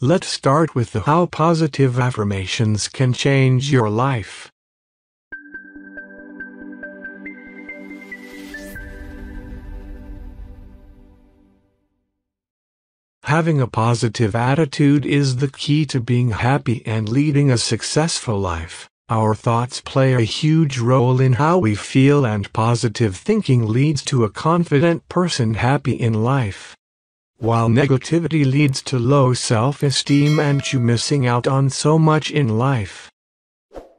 Let's start with the how positive affirmations can change your life. Having a positive attitude is the key to being happy and leading a successful life. Our thoughts play a huge role in how we feel and positive thinking leads to a confident person happy in life. While negativity leads to low self-esteem and you missing out on so much in life.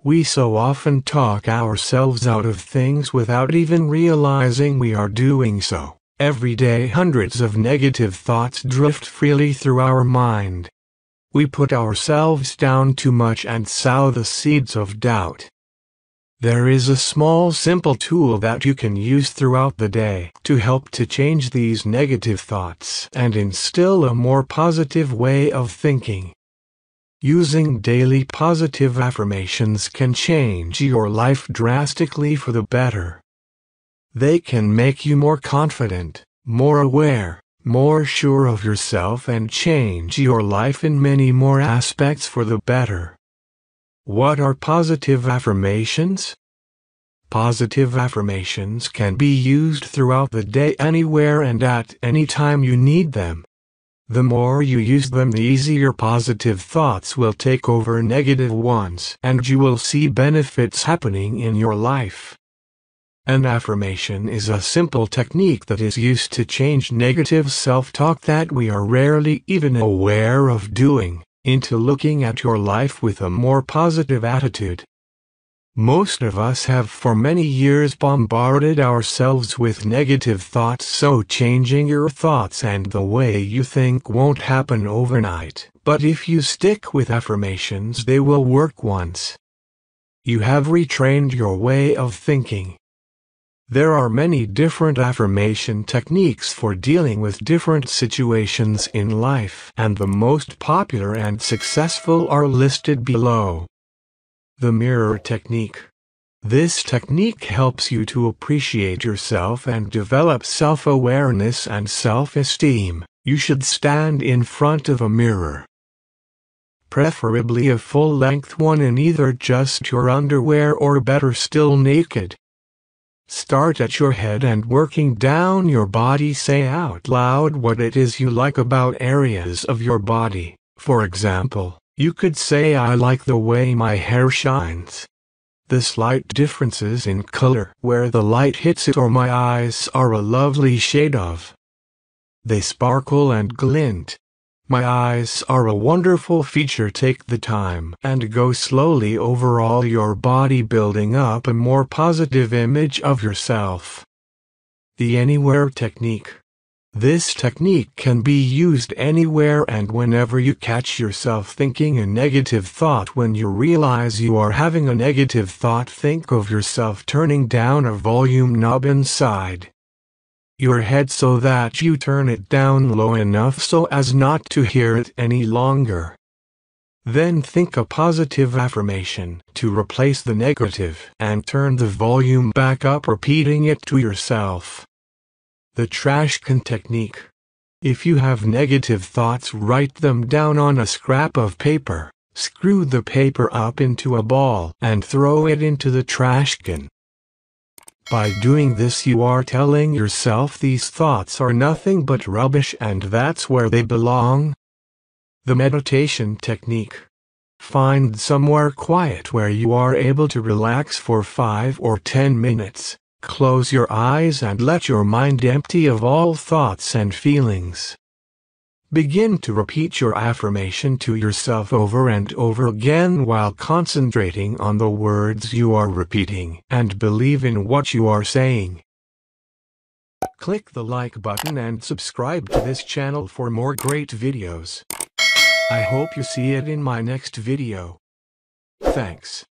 We so often talk ourselves out of things without even realizing we are doing so. Every day hundreds of negative thoughts drift freely through our mind. We put ourselves down too much and sow the seeds of doubt. There is a small simple tool that you can use throughout the day to help to change these negative thoughts and instill a more positive way of thinking. Using daily positive affirmations can change your life drastically for the better. They can make you more confident, more aware, more sure of yourself and change your life in many more aspects for the better. What are positive affirmations? Positive affirmations can be used throughout the day anywhere and at any time you need them. The more you use them, the easier positive thoughts will take over negative ones, and you will see benefits happening in your life. An affirmation is a simple technique that is used to change negative self talk that we are rarely even aware of doing into looking at your life with a more positive attitude. Most of us have for many years bombarded ourselves with negative thoughts, so changing your thoughts and the way you think won't happen overnight. But if you stick with affirmations, they will work once. You have retrained your way of thinking. There are many different affirmation techniques for dealing with different situations in life, and the most popular and successful are listed below. The Mirror Technique This technique helps you to appreciate yourself and develop self-awareness and self-esteem. You should stand in front of a mirror preferably a full-length one in either just your underwear or better still naked. Start at your head and working down your body say out loud what it is you like about areas of your body. For example, you could say I like the way my hair shines. The slight differences in color where the light hits it or my eyes are a lovely shade of. They sparkle and glint. My eyes are a wonderful feature. Take the time and go slowly over all your body, building up a more positive image of yourself. The Anywhere Technique. This technique can be used anywhere and whenever you catch yourself thinking a negative thought. When you realize you are having a negative thought, think of yourself turning down a volume knob inside your head so that you turn it down low enough so as not to hear it any longer. Then think a positive affirmation to replace the negative and turn the volume back up repeating it to yourself. The trash can technique. If you have negative thoughts write them down on a scrap of paper, screw the paper up into a ball and throw it into the trash can. By doing this you are telling yourself these thoughts are nothing but rubbish and that's where they belong. The meditation technique. Find somewhere quiet where you are able to relax for 5 or 10 minutes. Close your eyes and let your mind empty of all thoughts and feelings. Begin to repeat your affirmation to yourself over and over again while concentrating on the words you are repeating and believe in what you are saying. Click the like button and subscribe to this channel for more great videos. I hope you see it in my next video. Thanks.